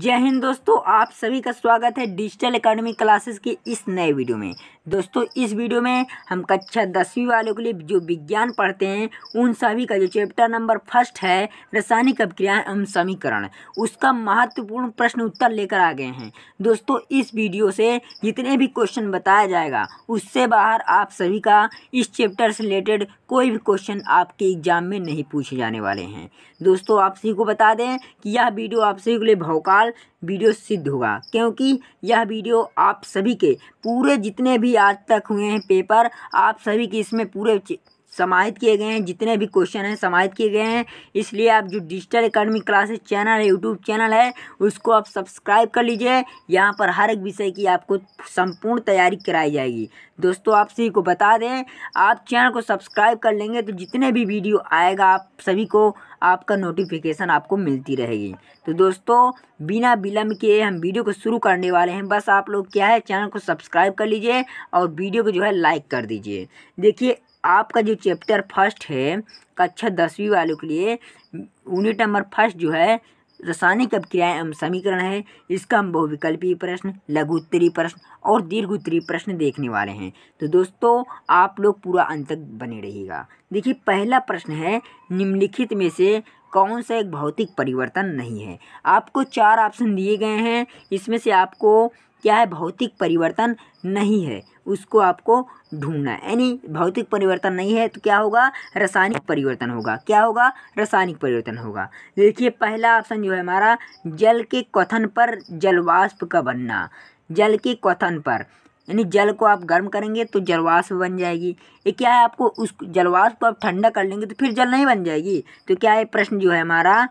जय हिंद दोस्तों आप सभी का स्वागत है डिजिटल अकेडमी क्लासेस के इस नए वीडियो में दोस्तों इस वीडियो में हम कक्षा दसवीं वालों के लिए जो विज्ञान पढ़ते हैं उन सभी का जो चैप्टर नंबर फर्स्ट है रासायनिक अभिक्रिया एवं समीकरण उसका महत्वपूर्ण प्रश्न उत्तर लेकर आ गए हैं दोस्तों इस वीडियो से जितने भी क्वेश्चन बताया जाएगा उससे बाहर आप सभी का इस चैप्टर से रिलेटेड कोई भी क्वेश्चन आपके एग्जाम में नहीं पूछे जाने वाले हैं दोस्तों आप सभी को बता दें कि यह वीडियो आप सभी के लिए भौकाल वीडियो सिद्ध होगा क्योंकि यह वीडियो आप सभी के पूरे जितने भी आज तक हुए हैं पेपर आप सभी के इसमें पूरे समाहित किए गए हैं जितने भी क्वेश्चन हैं समाहित किए गए हैं इसलिए आप जो डिजिटल अकेडमी क्लासेस चैनल है यूट्यूब चैनल है उसको आप सब्सक्राइब कर लीजिए यहाँ पर हर एक विषय की आपको संपूर्ण तैयारी कराई जाएगी दोस्तों आप सभी को बता दें आप चैनल को सब्सक्राइब कर लेंगे तो जितने भी वीडियो आएगा आप सभी को आपका नोटिफिकेशन आपको मिलती रहेगी तो दोस्तों बिना विलम्ब के हम वीडियो को शुरू करने वाले हैं बस आप लोग क्या है चैनल को सब्सक्राइब कर लीजिए और वीडियो को जो है लाइक कर दीजिए देखिए आपका जो चैप्टर फर्स्ट है कक्षा दसवीं वालों के लिए यूनिट नंबर फर्स्ट जो है रासायनिक अभिक्रियाएँ एवं समीकरण है इसका हम बहुविकल्पीय प्रश्न लघु उत्तरी प्रश्न और दीर्घ उत्तरी प्रश्न देखने वाले हैं तो दोस्तों आप लोग पूरा अंत तक बने रहिएगा देखिए पहला प्रश्न है निम्नलिखित में से कौन सा एक भौतिक परिवर्तन नहीं है आपको चार ऑप्शन दिए गए हैं इसमें से आपको क्या है भौतिक परिवर्तन नहीं है उसको आपको ढूंढना है यानी भौतिक परिवर्तन नहीं है तो क्या होगा रासायनिक परिवर्तन होगा क्या होगा रासायनिक परिवर्तन होगा देखिए पहला ऑप्शन जो है हमारा जल के क्वथन पर जलवाष्प का बनना जल के क्वथन पर यानी जल को आप गर्म करेंगे तो जलवाष्प बन जाएगी ये क्या है आपको उस जलवाष्प को आप ठंडा कर लेंगे तो फिर जल नहीं बन जाएगी तो क्या है प्रश्न जो है हमारा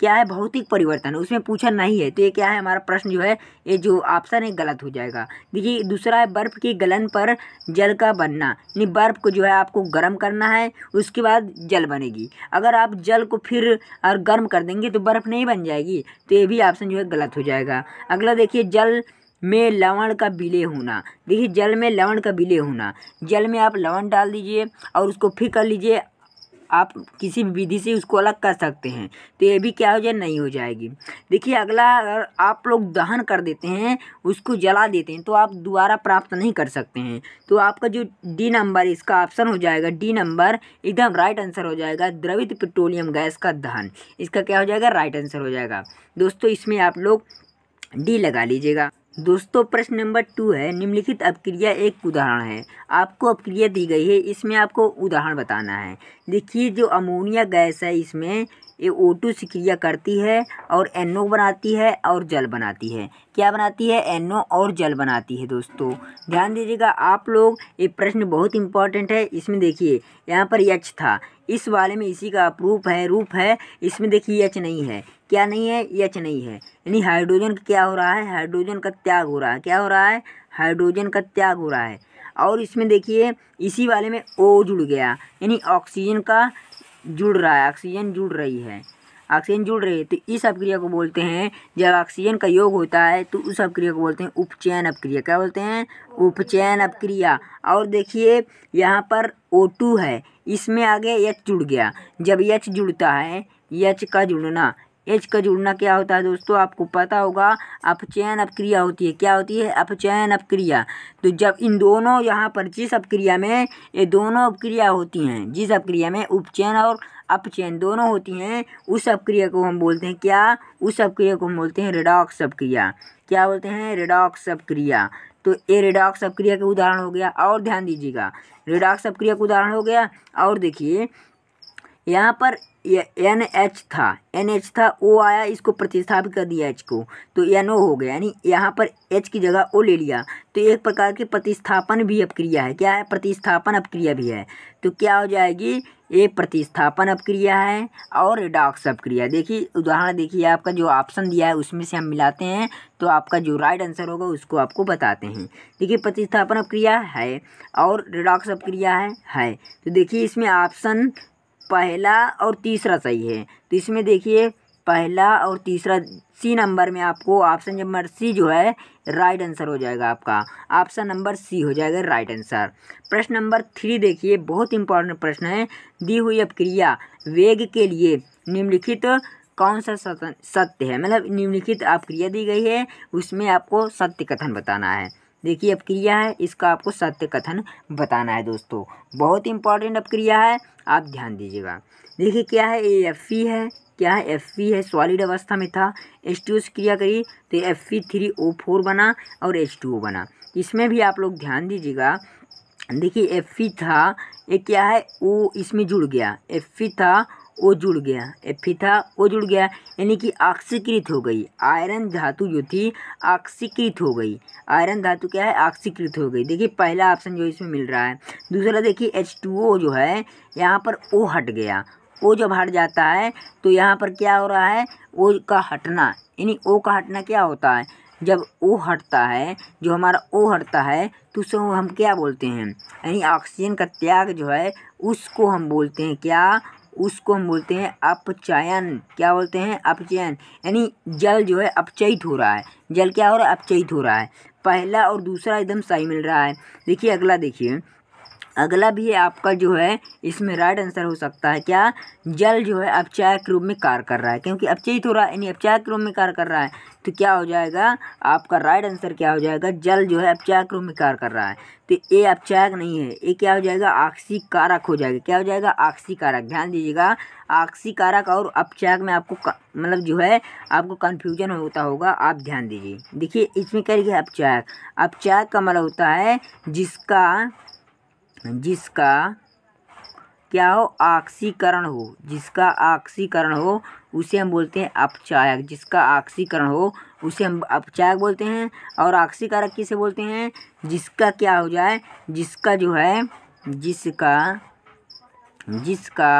क्या है भौतिक परिवर्तन उसमें पूछा नहीं है तो ये क्या है हमारा प्रश्न जो है ये जो ऑप्शन है गलत हो जाएगा देखिए दूसरा है बर्फ़ की गलन पर जल का बनना यानी बर्फ़ को जो है आपको गर्म करना है उसके बाद जल बनेगी अगर आप जल को फिर और गर्म कर देंगे तो बर्फ़ नहीं बन जाएगी तो ये भी ऑप्शन जो है गलत हो जाएगा अगला देखिए जल में लवण का विलय होना देखिए जल में लवण का विलय होना जल में आप लवण डाल दीजिए और उसको फिर कर लीजिए आप किसी भी विधि से उसको अलग कर सकते हैं तो ये भी क्या हो जाए नहीं हो जाएगी देखिए अगला अगर आप लोग दहन कर देते हैं उसको जला देते हैं तो आप दोबारा प्राप्त नहीं कर सकते हैं तो आपका जो डी नंबर इसका ऑप्शन हो जाएगा डी नंबर एकदम राइट आंसर हो जाएगा द्रवित पेट्रोलियम गैस का दहन इसका क्या हो जाएगा राइट आंसर हो जाएगा दोस्तों इसमें आप लोग डी लगा लीजिएगा दोस्तों प्रश्न नंबर टू है निम्नलिखित अपक्रिया एक उदाहरण है आपको अपक्रिया दी गई है इसमें आपको उदाहरण बताना है देखिए जो अमोनिया गैस है इसमें ये ओ टू से क्रिया करती है और एन बनाती है और जल बनाती है क्या बनाती है एन और जल बनाती है दोस्तों ध्यान दीजिएगा आप लोग ये प्रश्न बहुत इंपॉर्टेंट है इसमें देखिए यहाँ पर यच था इस वाले में इसी का प्रूफ है रूप है इसमें देखिए यच नहीं है क्या नहीं है यच नहीं है यानी हाइड्रोजन क्या हो रहा है हाइड्रोजन का त्याग हो रहा है क्या हो रहा है हाइड्रोजन का त्याग हो रहा है और इसमें देखिए इसी वाले में ओ जुड़ गया यानी ऑक्सीजन का जुड़ रहा है ऑक्सीजन जुड़ रही है ऑक्सीजन जुड़ रही है तो इस अपक्रिया को बोलते हैं जब ऑक्सीजन का योग होता है तो उस अपक्रिया को बोलते हैं उपचयन अपक्रिया क्या बोलते हैं उपचयन अपक्रिया और देखिए यहाँ पर ओ है इसमें आगे यच जुड़ गया जब यच जुड़ता है यच का जुड़ना एच का जुड़ना क्या होता है दोस्तों आपको पता होगा अपचयन अपक्रिया होती है क्या होती है अपचयन अपक्रिया तो जब इन दोनों यहाँ पर जिस अपक्रिया में ये दोनों अपक्रिया होती हैं जिस अपक्रिया में उपचयन और अपचयन दोनों होती हैं उस अपक्रिया को हम बोलते हैं क्या उस अपक्रिया को हम बोलते हैं रेडॉक्स अपक्रिया क्या बोलते हैं रेडॉक्स अपक्रिया तो ये रेडॉक्स अपक्रिया का उदाहरण हो गया और ध्यान दीजिएगा रेडॉक्स अपक्रिया का उदाहरण हो गया और देखिए यहाँ पर एन एच था एन एच था ओ आया इसको प्रतिस्थापित कर दिया एच को तो एन ओ हो गया यानी यहाँ पर एच की जगह ओ ले लिया तो एक प्रकार की प्रतिस्थापन भी अपक्रिया है क्या है प्रतिस्थापन अपक्रिया भी है तो क्या हो जाएगी ये प्रतिस्थापन अपक्रिया है और रिडॉक्स अपक्रिया देखिए उदाहरण देखिए आपका जो ऑप्शन दिया है उसमें से हम मिलाते हैं तो आपका जो राइट आंसर होगा उसको आपको बताते हैं देखिए प्रतिस्थापन अपक्रिया है और रिडॉक्स अपक्रिया है है तो देखिए इसमें ऑप्शन पहला और तीसरा सही है तो इसमें देखिए पहला और तीसरा सी नंबर में आपको ऑप्शन नंबर सी जो है राइट आंसर हो जाएगा आपका ऑप्शन नंबर सी हो जाएगा राइट आंसर प्रश्न नंबर थ्री देखिए बहुत इंपॉर्टेंट प्रश्न है दी हुई अपक्रिया वेग के लिए निम्नलिखित कौन सा सत्य है मतलब निम्नलिखित अपक्रिया दी गई है उसमें आपको सत्य कथन बताना है देखिए अब क्रिया है इसका आपको सत्य कथन बताना है दोस्तों बहुत इंपॉर्टेंट अब क्रिया है आप ध्यान दीजिएगा देखिए क्या है ए एफ है क्या है एफ है सॉलिड अवस्था में था एच टू क्रिया करी तो एफ थ्री ओ फोर बना और एच टू ओ बना इसमें भी आप लोग ध्यान दीजिएगा देखिए एफ था ये क्या है ओ इसमें जुड़ गया एफ था वो जुड़ गया एफी था वो जुड़ गया यानी कि आक्सीकृत हो गई आयरन धातु जो थी आक्सीकृत हो गई आयरन धातु क्या है आक्सीकृत हो गई देखिए पहला ऑप्शन जो इसमें मिल रहा है दूसरा देखिए एच टू ओ जो है यहाँ पर ओ हट गया ओ जब हट जाता है तो यहाँ पर क्या हो रहा है ओ का हटना यानी ओ का हटना क्या होता है जब ओ हटता है जो हमारा ओ हटता है तो उसे हम क्या बोलते हैं यानी ऑक्सीजन का त्याग जो है उसको हम बोलते हैं क्या उसको हम बोलते हैं अपचयन क्या बोलते हैं अपचयन यानी जल जो है अपचयित हो रहा है जल क्या हो रहा है अपचयित हो रहा है पहला और दूसरा एकदम सही मिल रहा है देखिए अगला देखिए अगला भी आपका जो है इसमें राइट आंसर हो सकता है क्या जल जो है अपचायक रूप में कार्य कर रहा है क्योंकि अपचयित हो रहा है यानी अपचायक के रूप में कार्य कर रहा है तो क्या हो जाएगा आपका राइट आंसर क्या हो जाएगा जल जो है अपचायक रूप में कार्य कर रहा है तो ये अपचायक नहीं है ये क्या हो जाएगा आक्सी कारक हो जाएगा क्या हो जाएगा आक्सी कारक ध्यान दीजिएगा आक्सी कारक और अपचायक में आपको मतलब जो है आपको कन्फ्यूजन होता होगा आप ध्यान दीजिए देखिए इसमें क्या रही है अपचायक अपचायक का मतलब होता है जिसका जिसका क्या हो ऑक्सीकरण हो जिसका ऑक्सीकरण हो उसे हम बोलते हैं अपचायक जिसका ऑक्सीकरण हो उसे हम अपचायक बोलते हैं और ऑक्सीकारक किसे बोलते हैं जिसका क्या हो जाए जिसका जो है जिसका जिसका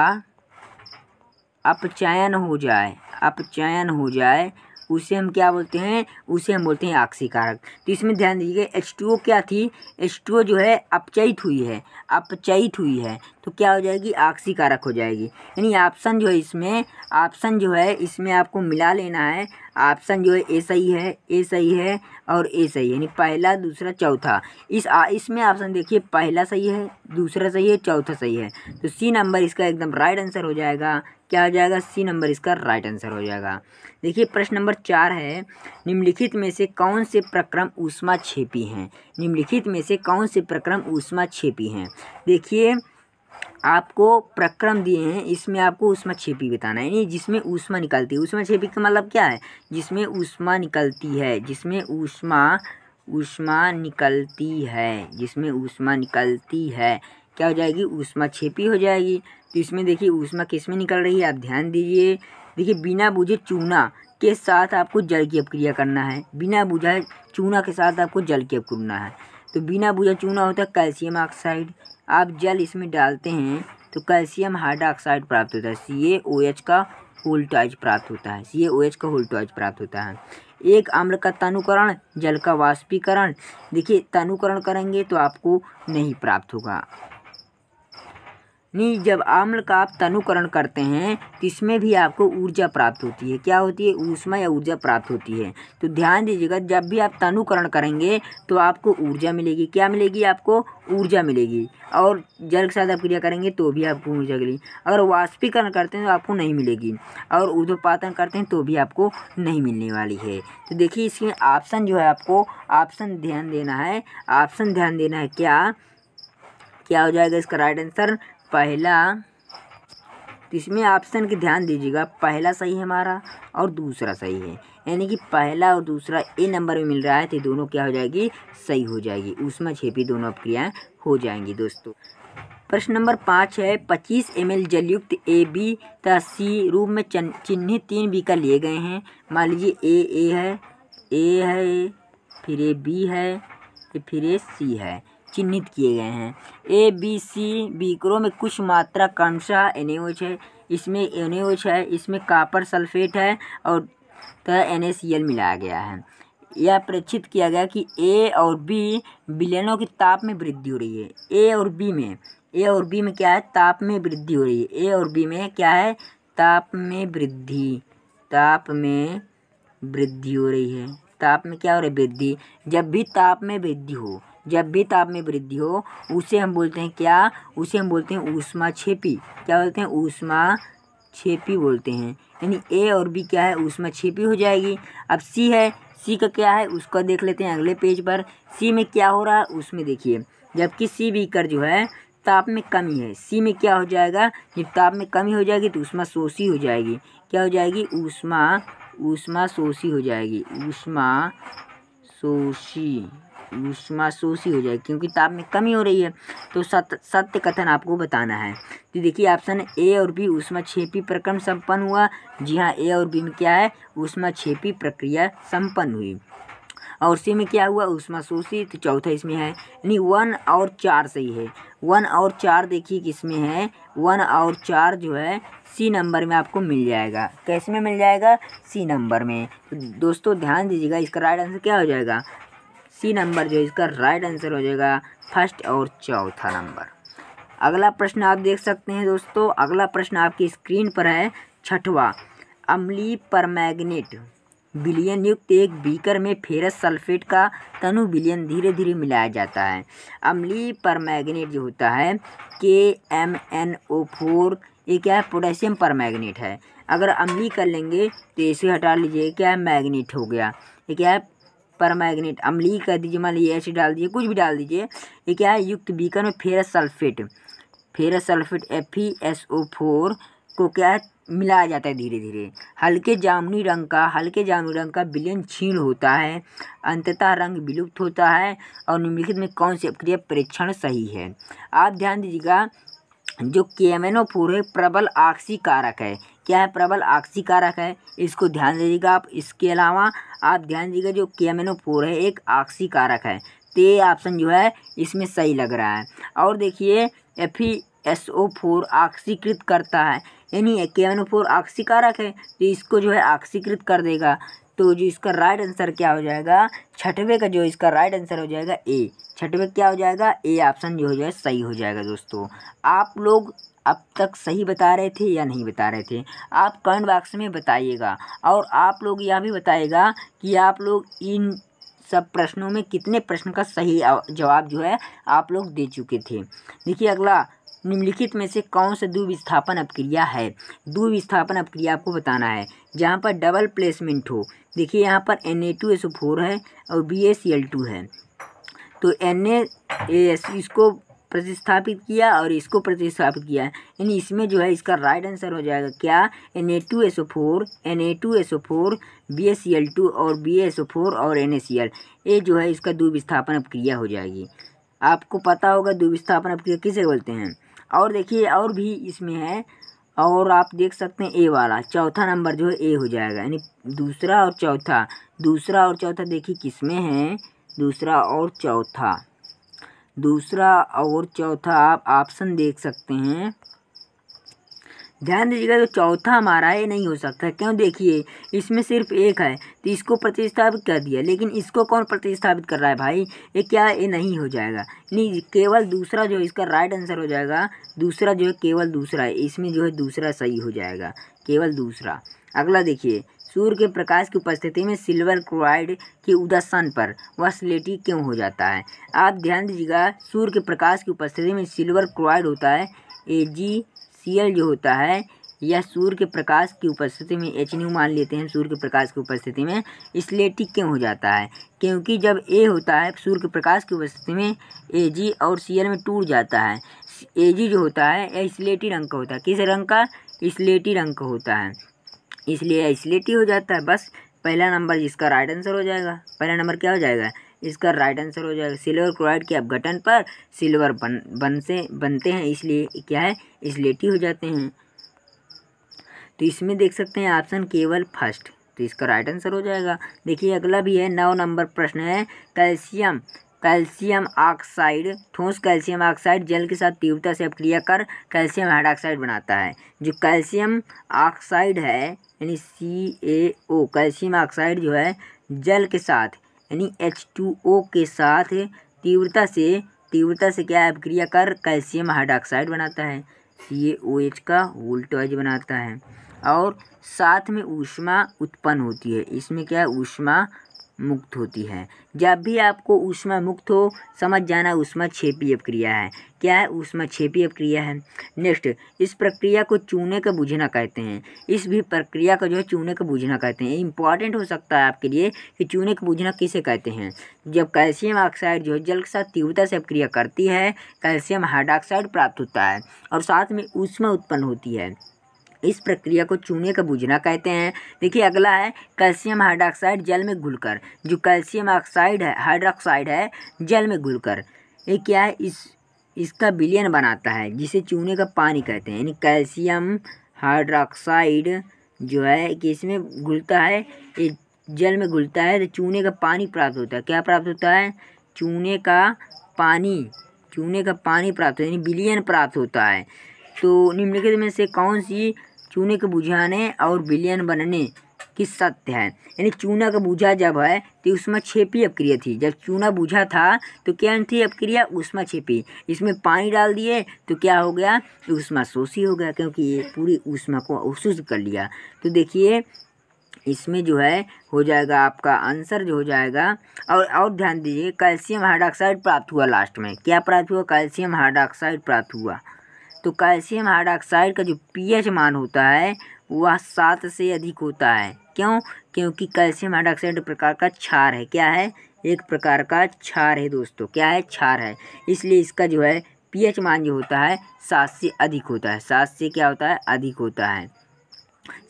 अपचयन हो जाए अपचयन हो जाए उसे हम क्या बोलते हैं उसे हम बोलते हैं आक्सीकारक तो इसमें ध्यान दीजिएगा एच टू ओ क्या थी एच टू ओ जो है अपचयित हुई है अपचयित हुई है तो क्या हो जाएगी आक्सीकारक हो जाएगी यानी ऑप्शन जो है इसमें ऑप्शन जो है इसमें आपको मिला लेना है ऑप्शन जो है ए सही है ए सही है और ए सही है यानी पहला दूसरा चौथा इस इसमें ऑप्शन देखिए पहला सही है दूसरा सही है चौथा सही है तो सी नंबर इसका एकदम राइट आंसर हो जाएगा क्या हो जाएगा सी नंबर इसका राइट आंसर हो जाएगा देखिए प्रश्न नंबर चार है निम्नलिखित में से कौन से प्रक्रम ऊष्मा छेपी हैं निम्नलिखित में से कौन से प्रक्रम ऊष्मा छेपी हैं देखिए आपको प्रक्रम दिए हैं इसमें आपको ऊष्मा छेपी बताना है यानी जिसमें ऊष्मा निकलती है ऊष्मा छेपी का मतलब क्या है जिसमें ऊष्मा निकलती है जिसमें ऊष्मा ऊष्मा निकलती है जिसमें ऊष्मा निकलती है क्या हो जाएगी ऊष्मा छेपी हो जाएगी तो इसमें देखिए ऊष्मा किस में निकल रही है आप ध्यान दीजिए देखिए बिना बुझे चूना के साथ आपको जल की अपक्रिया करना है बिना बुझा चूना के साथ आपको जल की अपकुरना है तो बिना बुझा चूना होता है कैल्शियम ऑक्साइड आप जल इसमें डालते हैं तो कैल्शियम हाइड्रोक्साइड प्राप्त होता है सी ए ओ एच का होल्टाइज प्राप्त होता है सी ए ओ एच का होल्टाइज प्राप्त होता है एक अम्ल का तनुकरण जल का वाष्पीकरण देखिए तनुकरण करेंगे तो आपको नहीं प्राप्त होगा नहीं जब आम्ल का आप तनुकरण करते हैं तो इसमें भी आपको ऊर्जा प्राप्त होती है क्या होती है ऊष्मा या ऊर्जा प्राप्त होती है तो ध्यान दीजिएगा जब भी आप तनुकरण करेंगे तो आपको ऊर्जा मिलेगी क्या मिलेगी आपको ऊर्जा मिलेगी और जल के साथ आप क्रिया करेंगे तो भी आपको ऊर्जा मिलेगी अगर वाष्पीकरण करते हैं तो आपको नहीं मिलेगी और ऊर्जोपातन करते हैं तो भी आपको नहीं मिलने वाली है तो देखिए इसमें ऑप्शन जो है आपको ऑप्शन ध्यान देना है ऑप्शन ध्यान देना है क्या क्या हो जाएगा इसका राइट आंसर पहला तो इसमें ऑप्शन के ध्यान दीजिएगा पहला सही है हमारा और दूसरा सही है यानी कि पहला और दूसरा ए नंबर में मिल रहा है तो दोनों क्या हो जाएगी सही हो जाएगी उसमें छेपी दोनों अपक्रियाएँ हो जाएंगी दोस्तों प्रश्न नंबर पाँच है पच्चीस एम एल जलयुक्त ए बी तथा सी रूप में चिन्हित तीन बी का लिए गए हैं मान लीजिए ए ए है ए है फिर ए बी है फिर ए सी है चिन्हित किए गए हैं ए बी सी बीकरों में कुछ मात्रा क्रमशः एन है इसमें एन है इसमें कापर सल्फेट है और एन मिलाया गया है यह परीक्षित किया गया कि ए और बी विलयनों के ताप में वृद्धि हो रही है ए और बी में ए और बी में क्या है ताप में वृद्धि हो रही है ए और बी में क्या है ताप में वृद्धि ताप में वृद्धि हो रही है ताप में क्या हो रही है वृद्धि जब भी ताप में वृद्धि हो जब भी ताप में वृद्धि हो उसे हम बोलते हैं क्या उसे हम बोलते हैं ऊष्मा छेपी क्या बोलते हैं ऊष्मा छेपी बोलते हैं यानी ए और बी क्या है ऊष्मा छेपी हो जाएगी अब सी है सी का क्या है उसका देख लेते हैं अगले पेज पर सी में क्या हो रहा है उसमें देखिए जबकि सी बी कर जो है ताप में कमी है सी में क्या हो जाएगा जब ताप में कमी हो जाएगी तो उष्मा शोषी हो जाएगी क्या हो जाएगी ऊष्मा ऊष्मा शोषी हो जाएगी ऊष्मा शोषी महसूस ही हो जाएगी क्योंकि ताप में कमी हो रही है तो सत, सत्य कथन आपको बताना है तो देखिए ऑप्शन ए और बी ऊष्मा छेपी प्रक्रम संपन्न हुआ जी हाँ ए और बी में क्या है उष्मा छेपी प्रक्रिया संपन्न हुई और सी में क्या हुआ उष्मा शोषी तो चौथा इसमें है यानी वन और चार सही है वन और चार देखिए किसमें है वन और चार जो है सी नंबर में आपको मिल जाएगा कैसे में मिल जाएगा सी नंबर में तो दोस्तों ध्यान दीजिएगा इसका राइट आंसर क्या हो जाएगा सी नंबर जो इसका राइट आंसर हो जाएगा फर्स्ट और चौथा नंबर अगला प्रश्न आप देख सकते हैं दोस्तों अगला प्रश्न आपकी स्क्रीन पर है छठवा अम्ली मैगनेट बिलियन युक्त एक बीकर में फेरस सल्फेट का तनु बिलियन धीरे धीरे मिलाया जाता है अम्ली मैगनेट जो होता है के एम एन ओ फोर ये क्या है पोटेशियम परमैग्नेट है अगर अम्ली कर लेंगे तो इसे हटा लीजिए क्या है हो गया ये क्या है परमैग्नेट अम्ली कर दीजिए मान लीजिए एसिड डाल दीजिए कुछ भी डाल दीजिए ये क्या है युक्त बीकर में ferrous sulphate ferrous sulphate F E S O four को क्या है मिलाया जाता है धीरे धीरे हल्के जामुनी रंग का हल्के जामुनी रंग का विलयन छीण होता है अंततः रंग विलुप्त होता है और निम्नलिखित में कौन सी प्रक्रिया परीक्षण सही है आप ध्यान दीजिएगा जो के एम एन ओ फोर है प्रबल आक्सी कारक है क्या है प्रबल आक्सीकारक है इसको ध्यान दीजिएगा आप इसके अलावा आप ध्यान दीजिएगा जो केमेनोफोर है एक आक्सीकारक है तो ये ऑप्शन जो है इसमें सही लग रहा है और देखिए एफी एस ओ फोर आक्सीकृत करता है यानी ओ फोर कारक है तो इसको जो है आक्सीकृत कर देगा तो जो इसका राइट आंसर क्या हो जाएगा छठवें का जो इसका राइट आंसर हो जाएगा ए छठवें क्या हो जाएगा ए ऑप्शन जो हो जाए सही हो जाएगा दोस्तों आप लोग अब तक सही बता रहे थे या नहीं बता रहे थे आप कमेंट बॉक्स में बताइएगा और आप लोग यह भी बताइएगा कि आप लोग इन सब प्रश्नों में कितने प्रश्न का सही जवाब जो है आप लोग दे चुके थे देखिए अगला निम्नलिखित में से कौन सा विस्थापन अपक्रिया है विस्थापन अपक्रिया आपको बताना है जहाँ पर डबल प्लेसमेंट हो देखिए यहाँ पर N A two S O four है और बी एल टू है तो एन ए एस इसको प्रतिस्थापित किया और इसको प्रतिस्थापित किया यानी इसमें जो है इसका राइट आंसर हो जाएगा क्या N A two S O four N A two S O four B S C L two और बी एस ओ फोर और एन ए सी एल ये जो है इसका दुविस्थापन अपक्रिया हो जाएगी आपको पता होगा दुविस्थापन अपक्रिया किसे बोलते हैं और देखिए और भी इसमें है और आप देख सकते हैं ए वाला चौथा नंबर जो है ए हो जाएगा यानी दूसरा और चौथा दूसरा और चौथा देखिए किस में है दूसरा और चौथा दूसरा और चौथा आप ऑप्शन देख सकते हैं ध्यान दीजिएगा जो चौथा हमारा ये नहीं हो सकता क्यों देखिए इसमें सिर्फ एक है तो इसको प्रतिस्थापित कर दिया लेकिन इसको कौन प्रतिस्थापित कर रहा है भाई ये क्या ये नहीं हो जाएगा नहीं केवल दूसरा जो इसका राइट आंसर हो जाएगा दूसरा जो है केवल दूसरा है इसमें जो है दूसरा सही हो जाएगा केवल दूसरा अगला देखिए सूर्य के प्रकाश की उपस्थिति में सिल्वर क्लोराइड के उदासन पर वह स्लेटी क्यों हो जाता है आप ध्यान दीजिएगा सूर्य के प्रकाश की उपस्थिति में सिल्वर क्लोराइड होता है ए जी सी एल जो होता है यह सूर्य के प्रकाश की उपस्थिति में एच न्यू मान लेते हैं सूर्य के प्रकाश की उपस्थिति में स्लेटी क्यों हो जाता है क्योंकि जब ए होता है सूर्य के प्रकाश की उपस्थिति में ए जी और सी एल में टूट जाता है ए जी जो होता है यह स्लेटी रंग का होता है किस रंग का स्लेटी रंग का होता है इसलिए इसलिए हो जाता है बस पहला नंबर इसका राइट आंसर हो जाएगा पहला नंबर क्या हो जाएगा इसका राइट आंसर हो जाएगा सिल्वर क्लोराइड के अपघटन पर सिल्वर बन बन से बनते हैं इसलिए क्या है इसलेटी हो जाते हैं तो इसमें देख सकते हैं ऑप्शन केवल फर्स्ट तो इसका राइट आंसर हो जाएगा देखिए अगला भी है नौ नंबर प्रश्न है कैल्शियम कैल्शियम ऑक्साइड ठोस कैल्शियम ऑक्साइड जल के साथ तीव्रता से अपक्रिया कर कैल्शियम हाइड्रॉक्साइड बनाता है जो कैल्शियम ऑक्साइड है यानी सी ए ओ कैल्शियम ऑक्साइड जो है जल के साथ यानी एच टू ओ के साथ तीव्रता से तीव्रता से क्या अपक्रिया कर कैल्शियम हाइड्रॉक्साइड बनाता है सी ए ओ एच का वोल्टोज बनाता है और साथ में ऊष्मा उत्पन्न होती है इसमें क्या है ऊष्मा मुक्त होती है जब भी आपको ऊष्मा मुक्त हो समझ जाना ऊष्मा छेपी अपक्रिया है क्या है ऊष्मा छेपी अपक्रिया है नेक्स्ट इस प्रक्रिया को चूने का बुझना कहते हैं इस भी प्रक्रिया को जो है चूने का बुझना कहते हैं इंपॉर्टेंट हो सकता है आपके लिए कि चूने का बुझना किसे कहते हैं जब कैल्शियम ऑक्साइड जो है जल के साथ तीव्रता से अपक्रिया करती है कैल्शियम हाइड्रॉक्साइड प्राप्त होता है और साथ में ऊष्मा उत्पन्न होती है इस प्रक्रिया को चूने का बुझना कहते हैं देखिए अगला है कैल्शियम हाइड्रोक्साइड जल में घुलकर जो कैल्शियम ऑक्साइड है हाइड्रोक्साइड है जल में घुलकर ये क्या है इस इसका बिलियन बनाता है जिसे चूने का पानी कहते हैं यानी कैल्शियम हाइड्रोक्साइड जो है कि इसमें घुलता है ये जल में घुलता है तो चूने का पानी प्राप्त होता है क्या प्राप्त होता है चूने का पानी चूने का पानी प्राप्त होता है यानी बिलियन प्राप्त होता है तो निम्नलिखित में से कौन सी चूने के बुझाने और बिलियन बनने की सत्य है यानी चूना का बुझा जब है तो उसमें छेपी अपक्रिया थी जब चूना बुझा था तो क्या थी अपक्रिया उसमें छेपी इसमें पानी डाल दिए तो क्या हो गया उसमें शोषी हो गया क्योंकि ये पूरी उष्मा को अवशुद्ध कर लिया तो देखिए इसमें जो है हो जाएगा आपका आंसर जो हो जाएगा और और ध्यान दीजिए कैल्शियम हाइड्रॉक्साइड प्राप्त हुआ लास्ट में क्या प्राप्त हुआ कैल्शियम हाइड्रॉक्साइड प्राप्त हुआ तो कैल्शियम हाइड्रॉक्साइड का जो पीएच मान होता है वह सात से अधिक होता है क्यों क्योंकि कैल्शियम हाइड्रॉक्साइड प्रकार का क्षार है क्या है एक प्रकार का क्षार है दोस्तों क्या है क्षार है इसलिए इसका जो है पीएच मान जो होता है सात से अधिक होता है सात से क्या होता है अधिक होता है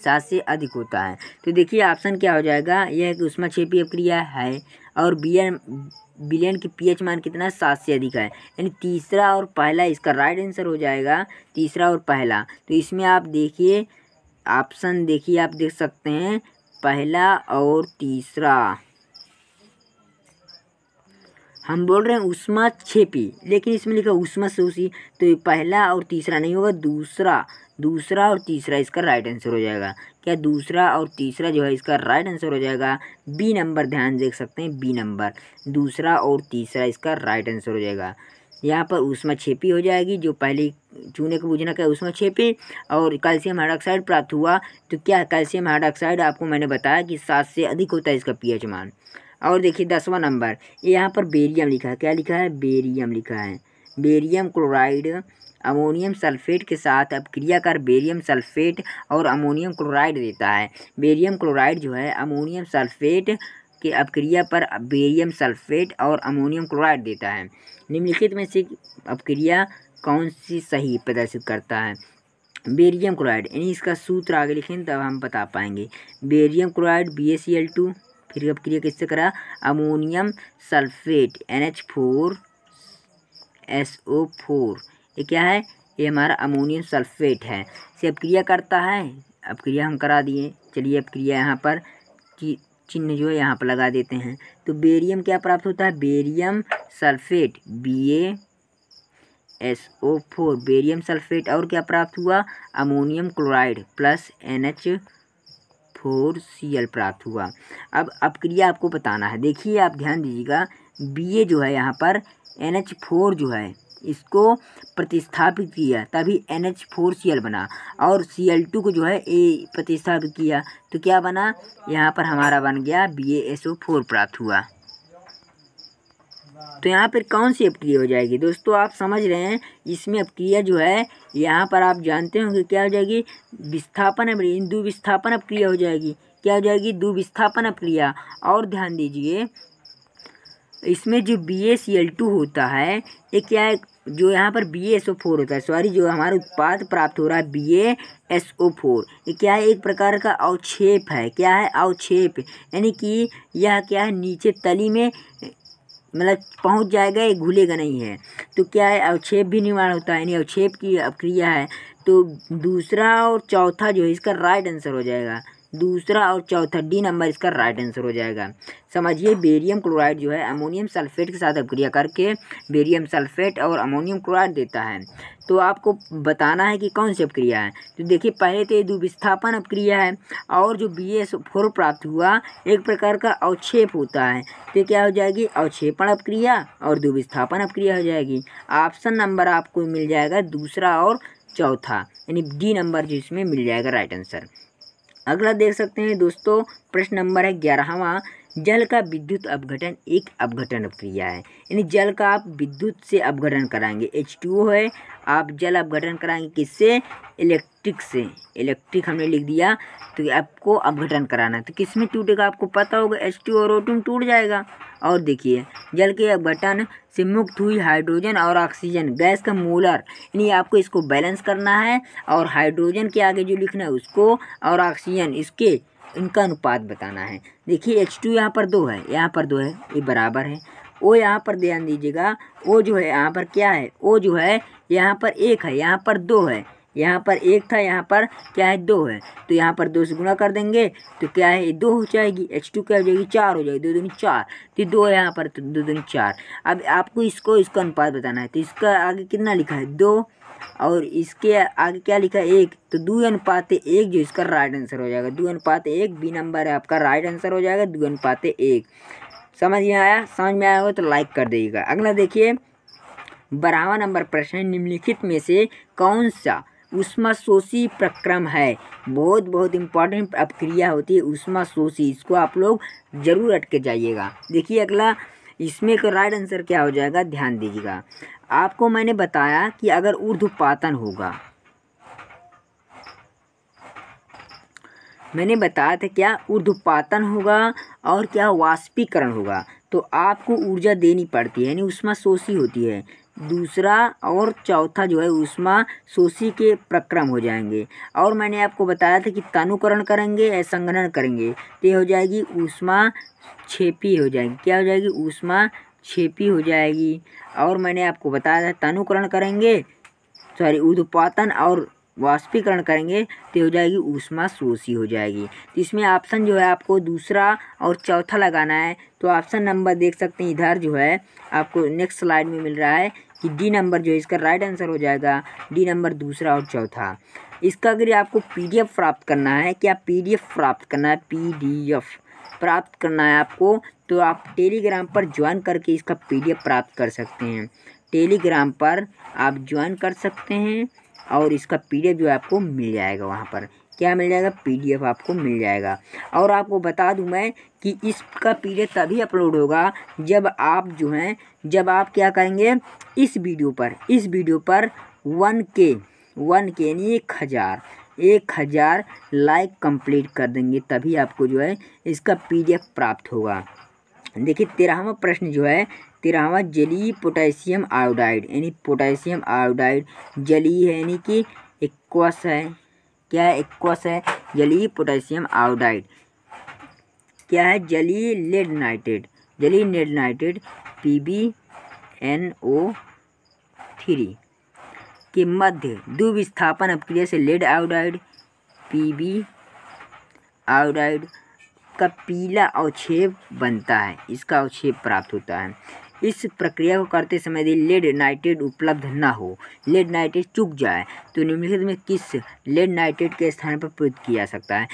सात से अधिक होता है तो देखिए ऑप्शन क्या हो जाएगा यह उसमें छेपी अप्रिया क्रिया है और एम बिलियन की पीएच मान कितना है सात से अधिक है यानी तीसरा और पहला इसका राइट आंसर हो जाएगा तीसरा और पहला तो इसमें आप देखिए ऑप्शन देखिए आप देख सकते हैं पहला और तीसरा हम बोल रहे हैं उष्मा छेपी लेकिन इसमें लिखा उष्मा उसी तो पहला और तीसरा नहीं होगा दूसरा दूसरा और तीसरा इसका राइट आंसर हो जाएगा क्या दूसरा और तीसरा जो है इसका राइट आंसर हो जाएगा बी नंबर ध्यान देख सकते हैं बी नंबर दूसरा और तीसरा इसका राइट आंसर हो जाएगा यहाँ पर उष्मा छेपी हो जाएगी जो पहले चूने को बुझना क्या उष्मा छेपी और कैल्शियम हाइड्रोक्साइड प्राप्त हुआ तो क्या कैल्शियम हाइड्रोक्साइड आपको मैंने बताया कि सात से अधिक होता है इसका पीएच मान और देखिए दसवां नंबर यहाँ पर बेरियम लिखा है क्या लिखा है बेरियम लिखा है बेरियम क्लोराइड अमोनियम सल्फेट के साथ अपक्रिया कर बेरियम सल्फेट और अमोनियम क्लोराइड देता है बेरियम क्लोराइड जो है अमोनियम सल्फेट के अपक्रिया पर बेरियम सल्फेट और अमोनियम क्लोराइड देता है निम्नलिखित में से अपक्रिया कौन सी सही प्रदर्शित करता है बेरियम क्लोराइड यानी इसका सूत्र आगे लिखें तब हम बता पाएंगे barium chloride B A C L two फिर अपक्रिया किससे करा ammonium sulphate N H four S O four ये क्या है ये हमारा अमोनियम सल्फेट है इसे अब क्रिया करता है अब क्रिया हम करा दिए चलिए अब क्रिया यहाँ पर चिन्ह जो है यहाँ पर लगा देते हैं तो बेरियम क्या प्राप्त होता है barium sulphate B A S O four barium sulphate और क्या प्राप्त हुआ ammonium chloride plus N H four C L प्राप्त हुआ अब अब क्रिया आपको बताना है देखिए आप ध्यान दीजिएगा बी ए जो है यहाँ पर एन एच फोर जो है इसको प्रतिस्थापित किया तभी N H four C L बना और सी एल टू को जो है ए प्रतिस्थापित किया तो क्या बना यहाँ पर हमारा बन गया B A S O four प्राप्त हुआ तो यहाँ पर कौन सी अपक्रिया हो जाएगी दोस्तों आप समझ रहे हैं इसमें अपक्रिया जो है यहाँ पर आप जानते होंगे क्या हो जाएगी विस्थापन दुविस्थापन अपक्रिया हो जाएगी क्या हो जाएगी दुविस्थापन अपक्रिया और ध्यान दीजिए इसमें जो बी एस एल टू होता है ये क्या है जो यहाँ पर बी एस ओ फोर होता है सॉरी जो हमारा उत्पाद प्राप्त हो रहा है बी एस ओ फोर ये क्या है एक प्रकार का अवक्षेप है क्या है अवक्षेप यानी कि यह क्या है नीचे तली में मतलब पहुँच जाएगा ये घुलेगा नहीं है तो क्या है अवक्षेप भी निर्माण होता है यानी अवक्षेप की क्रिया है तो दूसरा और चौथा जो है इसका राइट आंसर हो जाएगा दूसरा और चौथा डी नंबर इसका राइट आंसर हो जाएगा समझिए बेरियम क्लोराइड जो है अमोनियम सल्फेट के साथ अभिक्रिया करके बेरियम सल्फेट और अमोनियम क्लोराइड देता है तो आपको बताना है कि कौन सी अपक्रिया है तो देखिए पहले तो ये दुविस्थापन अपक्रिया है और जो बी एस फोर प्राप्त हुआ एक प्रकार का अवक्षेप होता है तो क्या हो जाएगी अवक्षेपण अपक्रिया और दुविस्थापन अपक्रिया हो जाएगी ऑप्शन नंबर आपको मिल जाएगा दूसरा और चौथा यानी डी नंबर जो इसमें मिल जाएगा राइट आंसर अगला देख सकते हैं दोस्तों प्रश्न नंबर है ग्यारहवा जल का विद्युत अपघटन एक अपघटन क्रिया है यानी जल का आप विद्युत से अपघटन कराएंगे एच टू है आप जल अपघटन कराएंगे किससे इलेक्ट्रिक से इलेक्ट्रिक हमने लिख दिया तो आपको अपघटन कराना है तो किस में टूटेगा आपको पता होगा एच टू और ओ टू टूट जाएगा और देखिए जल के बटन से मुक्त हुई हाइड्रोजन और ऑक्सीजन गैस का मोलर यानी आपको इसको बैलेंस करना है और हाइड्रोजन के आगे जो लिखना है उसको और ऑक्सीजन इसके इनका अनुपात बताना है देखिए एच टू यहाँ पर दो है यहाँ पर दो है ये बराबर है ओ यहाँ पर ध्यान दीजिएगा ओ जो है यहाँ पर क्या है ओ जो है यहाँ पर एक है यहाँ पर दो है यहाँ पर एक था यहाँ पर क्या है दो है तो यहाँ पर दो से गुणा कर देंगे तो क्या है दो हो जाएगी एक्स टू क्या हो जाएगी चार हो जाएगी दो दिन चार तो दो है यहाँ पर तो दो दिन चार अब आपको इसको इसका अनुपात बताना है तो इसका आगे कितना लिखा है दो और इसके आगे क्या लिखा है एक तो दो अनुपात एक जो इसका राइट आंसर हो जाएगा दो अनुपात एक बी नंबर है आपका राइट आंसर हो जाएगा दो अनुपात एक समझ में आया समझ में आया हो तो लाइक कर देगा अगला देखिए बारहवा नंबर प्रश्न निम्नलिखित में से कौन सा शोषी प्रक्रम है बहुत बहुत इंपॉर्टेंट प्रक्रिया होती है उष्मा शोषी इसको आप लोग जरूर अटके जाइएगा देखिए अगला इसमें का राइट आंसर क्या हो जाएगा ध्यान दीजिएगा आपको मैंने बताया कि अगर ऊर्ध्वपातन होगा मैंने बताया था क्या ऊर्ध्वपातन होगा और क्या वाष्पीकरण होगा तो आपको ऊर्जा देनी पड़ती है यानी उष्मा शोषी होती है दूसरा और चौथा जो है उष्मा शोषी के प्रक्रम हो जाएंगे और मैंने आपको बताया था कि तनुकरण करेंगे या संगणन करेंगे तो ये हो जाएगी उष्मा छेपी हो जाएगी क्या हो जाएगी उष्मा छेपी हो जाएगी और मैंने आपको बताया था तानुकरण करेंगे सॉरी उद्पातन और वाष्पीकरण करेंगे तो हो जाएगी ऊष्मा शोषी हो जाएगी तो इसमें ऑप्शन जो है आपको दूसरा और चौथा लगाना है तो ऑप्शन नंबर देख सकते हैं इधर जो है आपको नेक्स्ट स्लाइड में मिल रहा है कि डी नंबर जो है इसका राइट आंसर हो जाएगा डी नंबर दूसरा और चौथा इसका अगर आपको एफ प्राप्त करना है क्या एफ़ प्राप्त करना है एफ प्राप्त करना है आपको तो आप टेलीग्राम पर ज्वाइन करके इसका एफ प्राप्त कर सकते हैं टेलीग्राम पर आप ज्वाइन कर सकते हैं और इसका पीडीएफ जो आपको मिल जाएगा वहाँ पर क्या मिल जाएगा पीडीएफ आपको मिल जाएगा और आपको बता दूं मैं कि इसका पीडीएफ तभी अपलोड होगा जब आप जो हैं जब आप क्या करेंगे इस वीडियो पर इस वीडियो पर वन के वन के यानी एक हज़ार एक हज़ार लाइक कंप्लीट कर देंगे तभी आपको जो है इसका पीडीएफ प्राप्त होगा देखिए तेरहवा प्रश्न जो है तिरावा जली पोटेशियम आयोडाइड यानी पोटेशियम आयोडाइड जली है यानी कि इक्वस है क्या है इक्वस है जली पोटेशियम आयोडाइड क्या है जली लेड नाइटेड जली lead nitrate P B N O three के मध्य दुविस्थापन अपक्रिया से लेड आयोडाइड बी आयोडाइड का पीला अवक्षेप बनता है इसका अवक्षेप प्राप्त होता है इस प्रक्रिया को करते समय यदि लेड नाइट्रेट उपलब्ध ना हो लेड नाइट्रेट चुक जाए तो निम्नलिखित में किस लेड नाइट्रेट के स्थान पर प्रयुक्त किया जा सकता है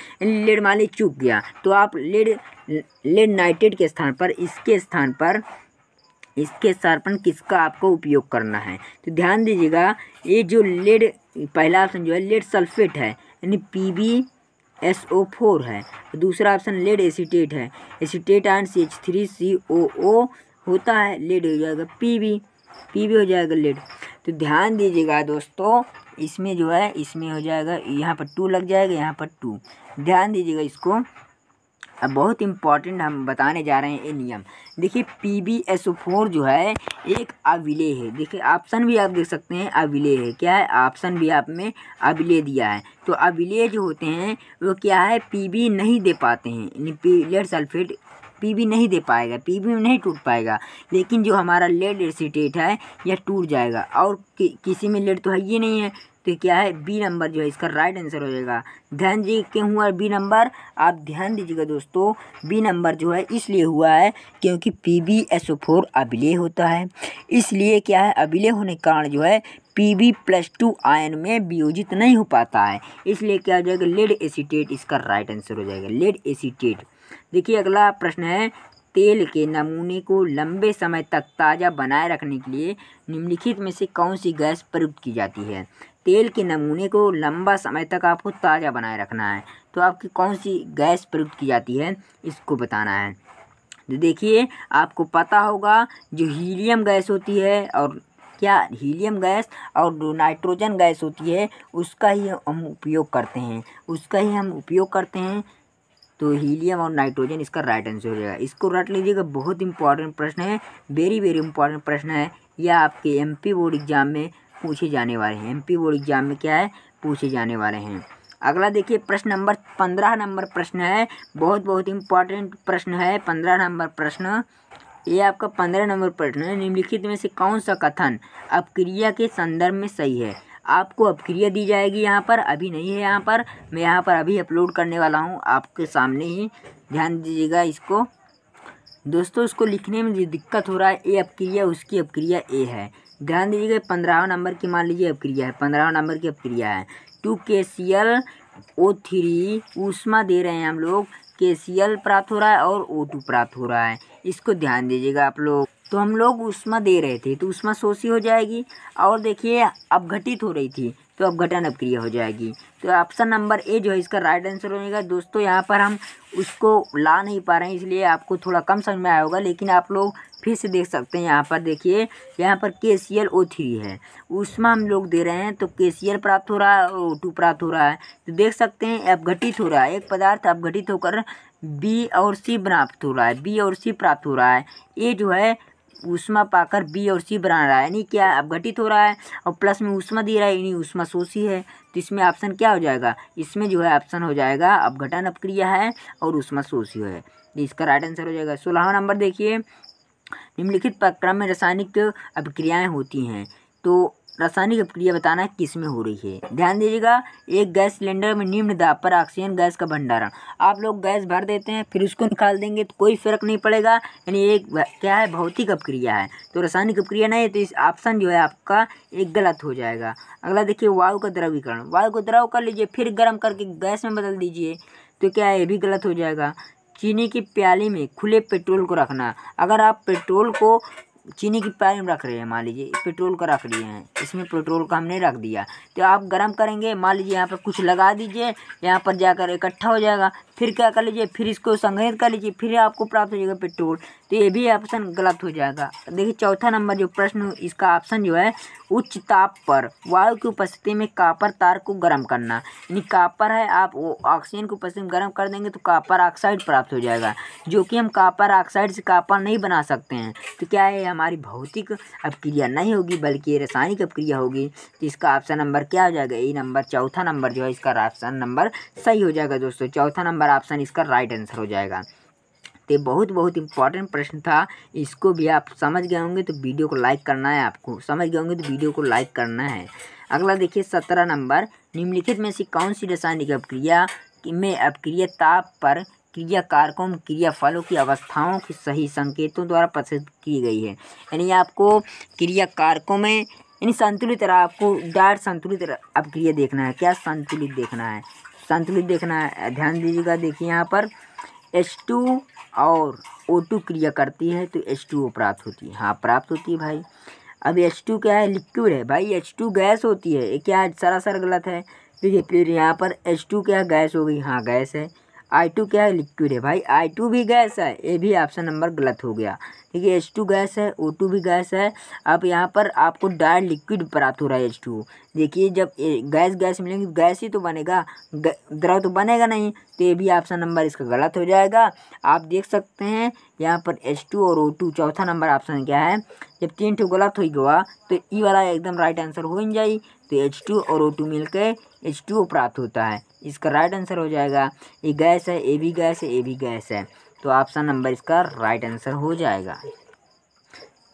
लेड मान चुक गया तो आप लेड लेड नाइट्रेट के स्थान पर इसके स्थान पर इसके सार्पण किसका आपको उपयोग करना है तो ध्यान दीजिएगा ये जो लेड पहला ऑप्शन जो है लेड सल्फेट है यानी P B S O four है दूसरा ऑप्शन लेड एसीटेट है acetate and C H three C O O होता है लेड हो जाएगा पी बी पी भी हो जाएगा लेड तो ध्यान दीजिएगा दोस्तों इसमें जो है इसमें हो जाएगा यहाँ पर टू लग जाएगा यहाँ पर टू ध्यान दीजिएगा इसको अब बहुत इंपॉर्टेंट हम बताने जा रहे हैं ये नियम देखिए P B S O four जो है एक अविले है देखिए ऑप्शन भी आप देख सकते हैं अविले है क्या है ऑप्शन भी आप में अविले दिया है तो अविले जो होते हैं वो क्या है पी बी नहीं दे पाते हैं लेड सल्फेट पीवी नहीं दे पाएगा पीवी में नहीं टूट पाएगा लेकिन जो हमारा लेड एसीटेट है यह टूट जाएगा और कि, किसी में लेड तो है ये नहीं है तो क्या है बी नंबर जो है इसका राइट आंसर हो जाएगा ध्यान जी क्यों हुआ बी नंबर आप ध्यान दीजिएगा दोस्तों बी नंबर जो है इसलिए हुआ है क्योंकि P B S O four अबिले होता है इसलिए क्या है अबिले होने के कारण जो है पी बी प्लस टू आयन में वियोजित नहीं हो पाता है इसलिए क्या हो जाएगा लेड एसीटेट इसका राइट आंसर हो जाएगा लेड एसीटेट देखिए अगला प्रश्न है तेल के नमूने को लंबे समय तक ताज़ा बनाए रखने के लिए निम्नलिखित में से कौन सी गैस प्रयुक्त की जाती है तेल के नमूने को लंबा समय तक आपको ताज़ा बनाए रखना है तो आपकी कौन सी गैस प्रयुक्त की जाती है इसको बताना है तो देखिए आपको पता होगा जो हीलियम गैस होती है और क्या हीलियम गैस और नाइट्रोजन गैस होती है उसका ही हम उपयोग करते हैं उसका ही हम उपयोग करते हैं तो हीलियम और नाइट्रोजन इसका राइट आंसर हो जाएगा इसको रट लीजिएगा बहुत इंपॉर्टेंट प्रश्न है वेरी वेरी इंपॉर्टेंट प्रश्न है यह आपके एमपी बोर्ड एग्जाम में पूछे जाने वाले हैं एमपी बोर्ड एग्जाम में क्या है पूछे जाने वाले हैं अगला देखिए प्रश्न नंबर पंद्रह नंबर प्रश्न है बहुत बहुत इंपॉर्टेंट प्रश्न है पंद्रह नंबर प्रश्न ये आपका पंद्रह नंबर प्रश्न है निम्नलिखित में से कौन सा कथन अपक्रिया के संदर्भ में सही है आपको अपक्रिया दी जाएगी यहाँ पर अभी नहीं है यहाँ पर मैं यहाँ पर अभी अपलोड करने वाला हूँ आपके सामने ही ध्यान दीजिएगा इसको दोस्तों इसको लिखने में जो दिक्कत हो रहा है ए अपक्रिया उसकी अपक्रिया ए है ध्यान दीजिएगा पंद्रहवा नंबर की मान लीजिए अपक्रिया है पंद्रहवा नंबर की अपक्रिया है टू के सी एल ओ थ्री ऊष्मा दे रहे हैं हम लोग के सी एल प्राप्त हो रहा है और ओ टू प्राप्त हो रहा है इसको ध्यान दीजिएगा आप लोग तो हम लोग उष्मा दे रहे थे तो उष्मा शोषी हो जाएगी और देखिए घटित हो रही थी तो घटन अपक्रिया हो जाएगी तो ऑप्शन नंबर ए जो है इसका राइट आंसर होगा दोस्तों यहाँ पर हम उसको ला नहीं पा रहे हैं इसलिए आपको थोड़ा कम समझ में आया होगा लेकिन आप लोग फिर से देख सकते हैं यहाँ पर देखिए यहाँ पर के सी एल ओ थ्री है उसमें हम लोग दे रहे हैं तो के सी एल प्राप्त हो रहा है ओ टू प्राप्त हो रहा है तो देख सकते हैं अपघटित हो रहा है एक पदार्थ अपघटित होकर बी और सी प्राप्त हो रहा है बी और सी प्राप्त हो रहा है ये जो है ऊष्मा पाकर बी और सी बना रहा है यानी क्या अपघटित हो रहा है और प्लस में ऊष्मा दे रहा है यानी ऊष्मा शोषी है तो इसमें ऑप्शन क्या हो जाएगा इसमें जो है ऑप्शन हो जाएगा अपघटन अपक्रिया है और ऊष्मा शोषी है तो इसका राइट आंसर हो जाएगा सोलहवा नंबर देखिए निम्नलिखित प्रक्रम में रासायनिक अभिक्रियाएँ होती हैं तो रासायनिक अपक्रिया बताना है किस में हो रही है ध्यान दीजिएगा एक गैस सिलेंडर में निम्न दाब पर ऑक्सीजन गैस का भंडारण आप लोग गैस भर देते हैं फिर उसको निकाल देंगे तो कोई फर्क नहीं पड़ेगा यानी एक क्या है भौतिक अपक्रिया है तो रासायनिक अपक्रिया नहीं है तो इस ऑप्शन जो है आपका एक गलत हो जाएगा अगला देखिए वायु का द्रवीकरण वायु को द्रव कर लीजिए फिर गर्म करके गैस में बदल दीजिए तो क्या है ये भी गलत हो जाएगा चीनी की प्याली में खुले पेट्रोल को रखना अगर आप पेट्रोल को चीनी की पाइप रख रहे हैं मान लीजिए पेट्रोल का रख लिए हैं इसमें पेट्रोल का हमने रख दिया तो आप गर्म करेंगे मान लीजिए यहाँ पर कुछ लगा दीजिए यहाँ पर जाकर इकट्ठा हो जाएगा फिर क्या कर लीजिए फिर इसको संग्रहित कर लीजिए फिर आपको प्राप्त हो जाएगा पेट्रोल तो ये भी ऑप्शन गलत हो जाएगा देखिए चौथा नंबर जो प्रश्न इसका ऑप्शन जो है उच्च ताप पर वायु की उपस्थिति में कापर तार को गर्म करना यानी कापर है आप ऑक्सीजन की उपस्थिति में गर्म कर देंगे तो कापर ऑक्साइड प्राप्त हो जाएगा जो कि हम कापर ऑक्साइड से कापर नहीं बना सकते हैं तो क्या है हम हमारी भौतिक अपक्रिया नहीं होगी बल्कि रासायनिक अपक्रिया होगी तो इसका ऑप्शन नंबर क्या हो जाएगा ए नंबर चौथा नंबर जो है इसका ऑप्शन नंबर सही हो जाएगा दोस्तों चौथा नंबर ऑप्शन इसका राइट आंसर हो जाएगा तो बहुत बहुत इंपॉर्टेंट प्रश्न था इसको भी आप समझ गए होंगे तो वीडियो को लाइक करना है आपको समझ गए होंगे तो वीडियो को लाइक करना है अगला देखिए सत्रह नंबर निम्नलिखित में से कौन सी रासायनिक अपक्रिया में अपक्रिय ताप पर क्रिया कारकों में क्रियाफलों की अवस्थाओं की सही संकेतों द्वारा प्रसिद्ध की गई है यानी आपको क्रिया कारकों में यानी संतुलित रहा आपको डायर संतुलित अब क्रिया देखना है क्या संतुलित देखना है संतुलित देखना है ध्यान दीजिएगा देखिए यहाँ पर एच टू और ओ टू क्रिया करती है तो एच टू ओ प्राप्त होती है हाँ प्राप्त होती है भाई अब एच टू क्या है लिक्विड है भाई एच टू गैस होती है क्या सरासर गलत है देखिए फिर यहाँ पर एच टू क्या गैस हो गई हाँ गैस है आई टू क्या है लिक्विड है भाई आई टू भी गैस है ये भी ऑप्शन नंबर गलत हो गया ठीक है एच टू गैस है ओ टू भी गैस है अब यहाँ पर आपको डायर लिक्विड प्राप्त हो रहा है एच टू देखिए जब गैस गैस मिलेंगी गैस ही तो बनेगा द्रव तो बनेगा नहीं तो ये भी ऑप्शन नंबर इसका गलत हो जाएगा आप देख सकते हैं यहाँ पर एच टू और ओ टू चौथा नंबर ऑप्शन क्या है जब तीन टू गलत हो गया तो ई e वाला एकदम राइट आंसर हो ही जाए तो एच टू और ओ टू मिल के एच टू प्राप्त होता है इसका राइट आंसर हो जाएगा ये गैस है ए भी गैस है ए भी गैस है तो ऑप्शन नंबर इसका राइट आंसर हो जाएगा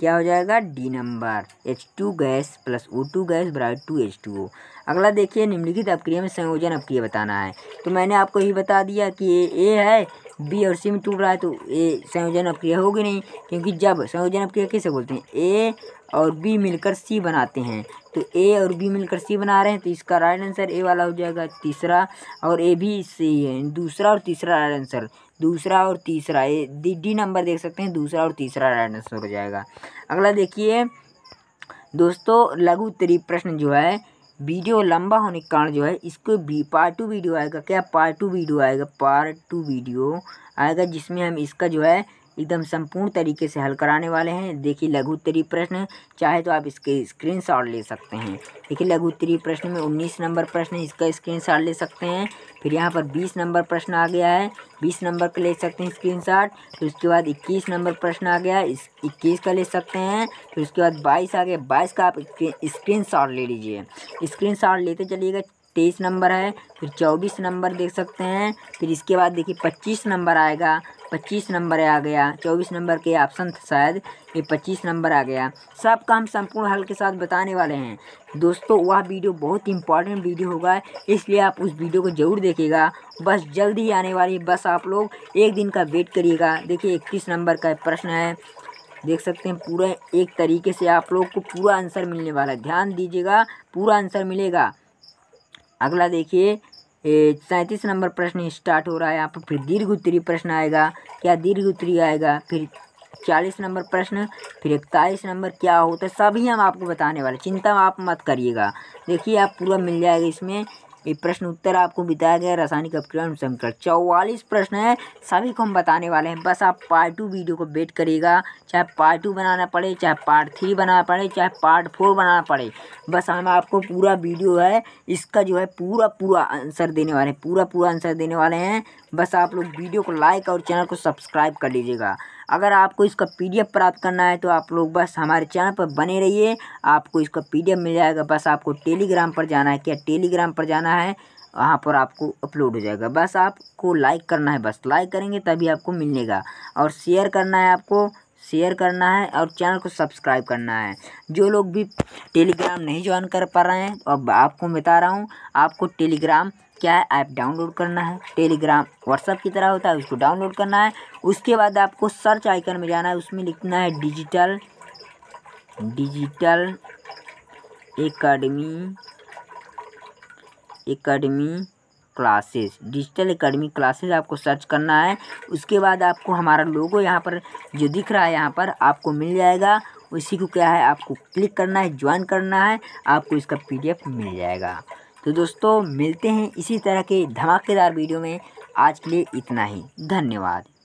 क्या हो जाएगा D number H two gas plus O two gas बराबर टू एच टू ओ अगला देखिए निम्नलिखित अपक्रिया में संयोजन अपक्रिया बताना है तो मैंने आपको ही बता दिया कि ए ए है बी और सी में टूट रहा है तो ए संयोजन अपक्रिया होगी नहीं क्योंकि जब संयोजन अपक्रिया कैसे बोलते हैं ए और बी मिलकर सी बनाते हैं तो ए और बी मिलकर सी बना रहे हैं तो इसका राइट आंसर ए वाला हो जाएगा तीसरा और ए भी सी है दूसरा और तीसरा राइट आंसर दूसरा और तीसरा ये डी नंबर देख सकते हैं दूसरा और तीसरा राइट आंसर हो जाएगा अगला देखिए दोस्तों लघु उत्तरी प्रश्न जो है वीडियो लंबा होने के कारण जो है इसको भी पार्ट टू वीडियो आएगा क्या पार्ट टू वीडियो आएगा पार्ट टू वीडियो आएगा जिसमें हम इसका जो है एकदम संपूर्ण तरीके से हल कराने वाले हैं देखिए लघु उत्तरीय प्रश्न चाहे तो आप इसके स्क्रीन ले सकते हैं देखिए लघु उत्तरीय प्रश्न में उन्नीस नंबर प्रश्न इसका स्क्रीन ले सकते हैं फिर यहाँ पर बीस नंबर प्रश्न आ गया है बीस नंबर का ले सकते हैं स्क्रीन फिर उसके बाद इक्कीस नंबर प्रश्न आ गया इस इक्कीस का ले सकते हैं फिर उसके बाद बाईस आ गया बाईस का आप स्क्रीन ले लीजिए स्क्रीन लेते चलिएगा तेईस नंबर है फिर चौबीस नंबर देख सकते हैं फिर इसके बाद देखिए पच्चीस नंबर आएगा पच्चीस नंबर आ गया चौबीस नंबर के ऑप्शन थे शायद ये पच्चीस नंबर आ गया सब काम संपूर्ण हल के साथ बताने वाले हैं दोस्तों वह वीडियो बहुत इंपॉर्टेंट वीडियो होगा इसलिए आप उस वीडियो को ज़रूर देखिएगा बस जल्द ही आने वाली बस आप लोग एक दिन का वेट करिएगा देखिए इक्कीस नंबर का प्रश्न है देख सकते हैं पूरा एक तरीके से आप लोग को पूरा आंसर मिलने वाला है ध्यान दीजिएगा पूरा आंसर मिलेगा अगला देखिए सैंतीस नंबर प्रश्न स्टार्ट हो रहा है यहाँ पर फिर दीर्घ उत्तरी प्रश्न आएगा क्या दीर्घ उत्तरी आएगा फिर चालीस नंबर प्रश्न फिर इकतालीस नंबर क्या होता है सभी हम आपको बताने वाले चिंता आप मत करिएगा देखिए आप पूरा मिल जाएगा इसमें ये प्रश्न उत्तर आपको बताया गया रासायनिक अपक्रमण समीकरण चौवालीस प्रश्न है सभी को हम बताने वाले हैं बस आप पार्ट टू वीडियो को वेट करिएगा चाहे पार्ट टू बनाना पड़े चाहे पार्ट थ्री बनाना पड़े चाहे पार्ट फोर बनाना पड़े बस हम आपको पूरा वीडियो है इसका जो है पूरा पूरा आंसर देने वाले हैं पूरा पूरा आंसर देने वाले हैं बस आप लोग वीडियो को लाइक और चैनल को सब्सक्राइब कर लीजिएगा अगर आपको इसका पीडीएफ प्राप्त करना है तो आप लोग बस हमारे चैनल पर बने रहिए आपको इसका पीडीएफ मिल जाएगा बस आपको टेलीग्राम पर जाना है क्या टेलीग्राम पर जाना है वहाँ पर आपको अपलोड हो जाएगा बस आपको लाइक करना है बस लाइक करेंगे तभी आपको मिलेगा और शेयर करना है आपको शेयर करना है और चैनल को सब्सक्राइब करना है जो लोग भी टेलीग्राम नहीं ज्वाइन कर पा रहे हैं अब आपको बता रहा हूँ आपको टेलीग्राम क्या है ऐप डाउनलोड करना है टेलीग्राम व्हाट्सअप की तरह होता है उसको डाउनलोड करना है उसके बाद आपको सर्च आइकन में जाना है उसमें लिखना है digital digital academy academy classes digital academy classes आपको सर्च करना है उसके बाद आपको हमारा लोगो यहाँ पर जो दिख रहा है यहाँ पर आपको मिल जाएगा उसी को क्या है आपको क्लिक करना है ज्वाइन करना है आपको इसका पीडीएफ मिल जाएगा तो दोस्तों मिलते हैं इसी तरह के धमाकेदार वीडियो में आज के लिए इतना ही धन्यवाद